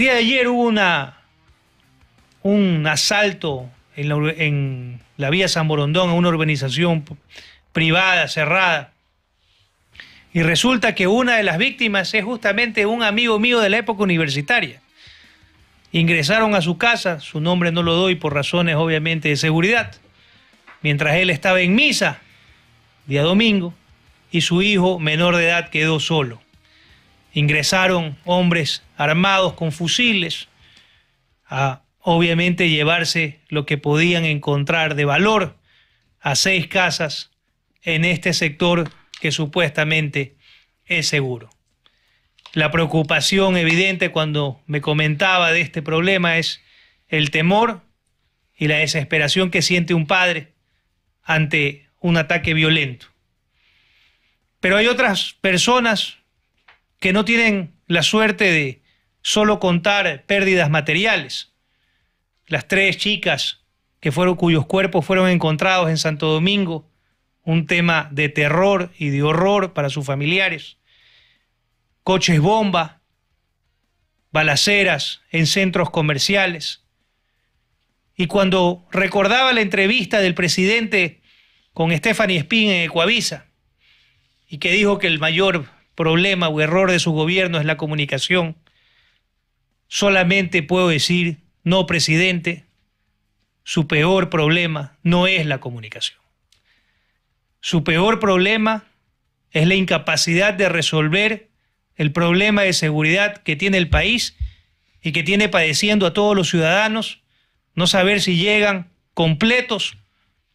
El día de ayer hubo una, un asalto en la, vía San Borondón, en una urbanización privada, cerrada. Y resulta que una de las víctimas es justamente un amigo mío de la época universitaria. Ingresaron a su casa, su nombre no lo doy por razones obviamente de seguridad, mientras él estaba en misa, día domingo, y su hijo menor de edad quedó solo ingresaron hombres armados con fusiles a obviamente llevarse lo que podían encontrar de valor a seis casas en este sector que supuestamente es seguro. La preocupación evidente cuando me comentaba de este problema es el temor y la desesperación que siente un padre ante un ataque violento. Pero hay otras personas que no tienen la suerte de solo contar pérdidas materiales. Las tres chicas que fueron, cuyos cuerpos fueron encontrados en Santo Domingo, un tema de terror y de horror para sus familiares. Coches bomba, balaceras en centros comerciales. Y cuando recordaba la entrevista del presidente con Stephanie Spin en Ecuavisa, y que dijo que el mayor problema o error de su gobierno es la comunicación. Solamente puedo decir, no, presidente, su peor problema no es la comunicación. Su peor problema es la incapacidad de resolver el problema de seguridad que tiene el país y que tiene padeciendo a todos los ciudadanos, no saber si llegan completos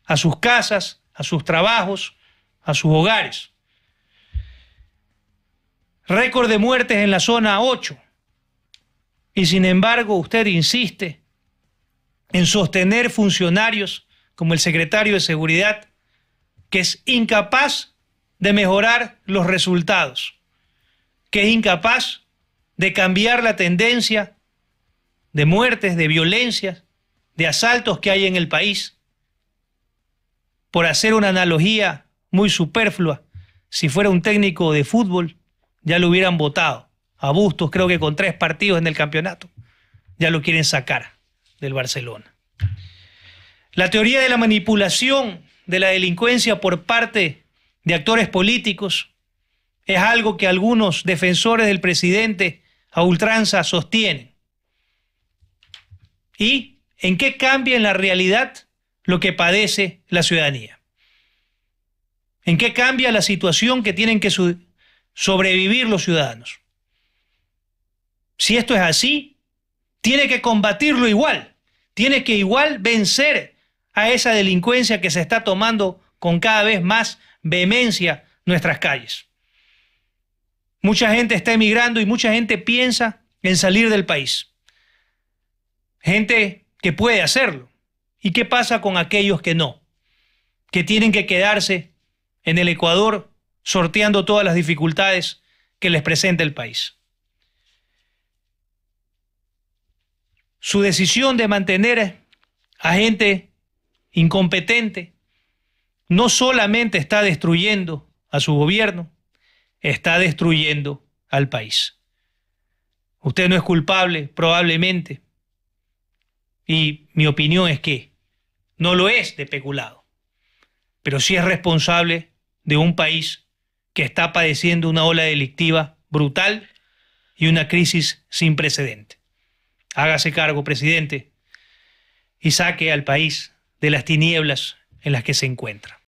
a sus casas, a sus trabajos, a sus hogares récord de muertes en la zona 8. Y sin embargo, usted insiste en sostener funcionarios como el secretario de Seguridad, que es incapaz de mejorar los resultados, que es incapaz de cambiar la tendencia de muertes, de violencias, de asaltos que hay en el país. Por hacer una analogía muy superflua, si fuera un técnico de fútbol, ya lo hubieran votado. A Bustos, creo que con tres partidos en el campeonato, ya lo quieren sacar del Barcelona. La teoría de la manipulación de la delincuencia por parte de actores políticos es algo que algunos defensores del presidente a ultranza sostienen. ¿Y en qué cambia en la realidad lo que padece la ciudadanía? ¿En qué cambia la situación que tienen que, su sobrevivir los ciudadanos. Si esto es así, tiene que combatirlo igual, tiene que igual vencer a esa delincuencia que se está tomando con cada vez más vehemencia nuestras calles. Mucha gente está emigrando y mucha gente piensa en salir del país. Gente que puede hacerlo. ¿Y qué pasa con aquellos que no? Que tienen que quedarse en el Ecuador sorteando todas las dificultades que les presenta el país. Su decisión de mantener a gente incompetente no solamente está destruyendo a su gobierno, está destruyendo al país. Usted no es culpable, probablemente. Y mi opinión es que no lo es de peculado, pero sí es responsable de un país que está padeciendo una ola delictiva brutal y una crisis sin precedente. Hágase cargo, presidente, y saque al país de las tinieblas en las que se encuentra.